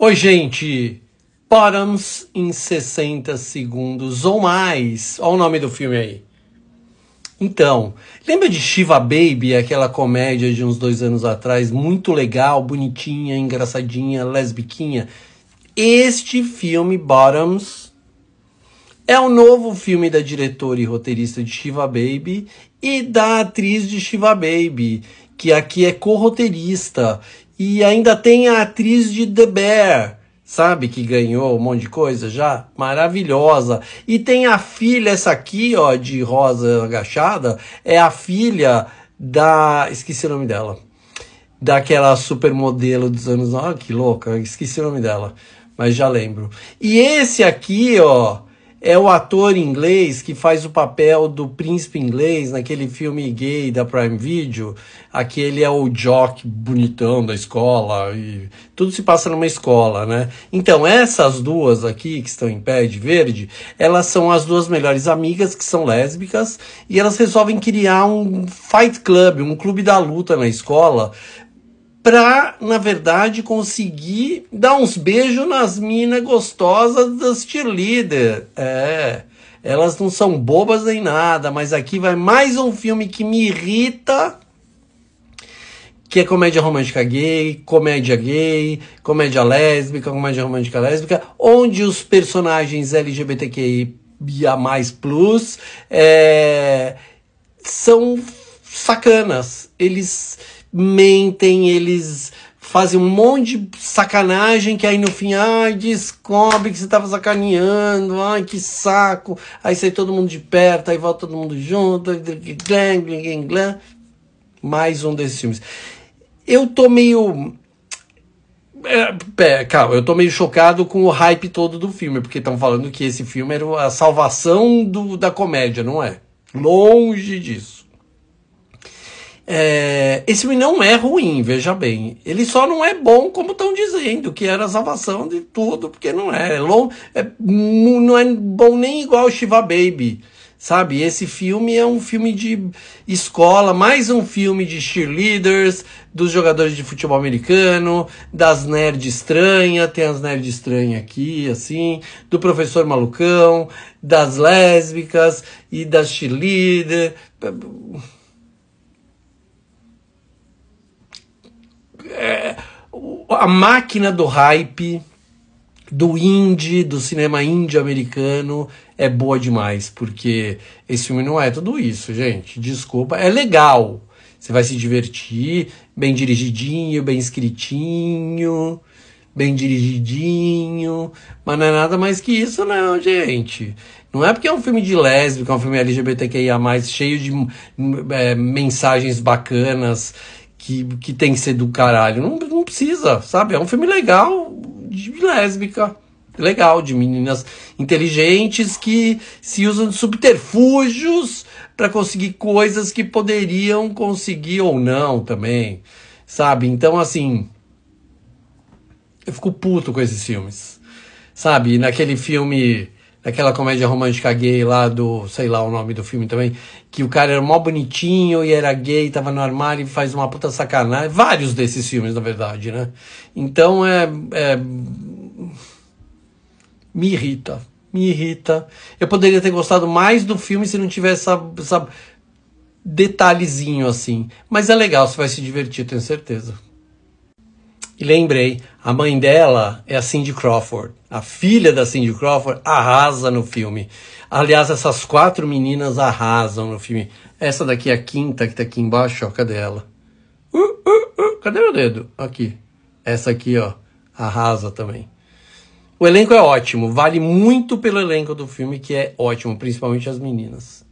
Oi, gente! Bottoms em 60 segundos ou mais. Olha o nome do filme aí. Então, lembra de Shiva Baby, aquela comédia de uns dois anos atrás, muito legal, bonitinha, engraçadinha, lesbiquinha? Este filme, Bottoms, é o novo filme da diretora e roteirista de Shiva Baby e da atriz de Shiva Baby, que aqui é co-roteirista e ainda tem a atriz de The Bear, sabe? Que ganhou um monte de coisa já. Maravilhosa. E tem a filha, essa aqui, ó, de rosa agachada, é a filha da. Esqueci o nome dela. Daquela supermodelo dos anos. Olha que louca, esqueci o nome dela. Mas já lembro. E esse aqui, ó é o ator inglês que faz o papel do príncipe inglês naquele filme gay da Prime Video. Aqui ele é o jock bonitão da escola e tudo se passa numa escola, né? Então, essas duas aqui que estão em pé de verde, elas são as duas melhores amigas que são lésbicas e elas resolvem criar um fight club, um clube da luta na escola, para, na verdade, conseguir dar uns beijos nas minas gostosas das cheerleader. É, elas não são bobas nem nada, mas aqui vai mais um filme que me irrita, que é comédia romântica gay, comédia gay, comédia lésbica, comédia romântica lésbica, onde os personagens LGBTQIA+, plus, é, são sacanas. Eles mentem, eles fazem um monte de sacanagem que aí no fim, ai, descobre que você estava sacaneando, ai, que saco. Aí sai todo mundo de perto, aí volta todo mundo junto. Mais um desses filmes. Eu tô meio. É, calma, eu tô meio chocado com o hype todo do filme, porque estão falando que esse filme era a salvação do, da comédia, não é? Longe disso. É, esse filme não é ruim, veja bem. Ele só não é bom, como estão dizendo, que era a salvação de tudo, porque não é. é, long, é não é bom nem igual Shiva Baby. Sabe, esse filme é um filme de escola, mais um filme de cheerleaders, dos jogadores de futebol americano, das nerds estranhas, tem as nerds estranhas aqui, assim, do professor malucão, das lésbicas e das cheerleader É, a máquina do hype do indie, do cinema indie americano é boa demais, porque esse filme não é tudo isso, gente. Desculpa, é legal. Você vai se divertir, bem dirigidinho, bem escritinho, bem dirigidinho, mas não é nada mais que isso, não, gente. Não é porque é um filme de lésbica, é um filme LGBTQIA, cheio de é, mensagens bacanas que, que tem que ser do caralho. Não, não precisa, sabe? É um filme legal de lésbica. Legal, de meninas inteligentes que se usam de subterfúgios para conseguir coisas que poderiam conseguir ou não também, sabe? Então, assim, eu fico puto com esses filmes, sabe? Naquele filme daquela comédia romântica gay lá do, sei lá o nome do filme também, que o cara era mó bonitinho e era gay, tava no armário e faz uma puta sacanagem. Vários desses filmes, na verdade, né? Então é, é me irrita, me irrita. Eu poderia ter gostado mais do filme se não tivesse essa, essa detalhezinho assim, mas é legal, você vai se divertir, tenho certeza. E lembrei, a mãe dela é a Cindy Crawford. A filha da Cindy Crawford arrasa no filme. Aliás, essas quatro meninas arrasam no filme. Essa daqui é a quinta, que tá aqui embaixo, ó, cadê ela? Uh, uh, uh, cadê meu dedo? Aqui. Essa aqui, ó, arrasa também. O elenco é ótimo, vale muito pelo elenco do filme, que é ótimo, principalmente as meninas.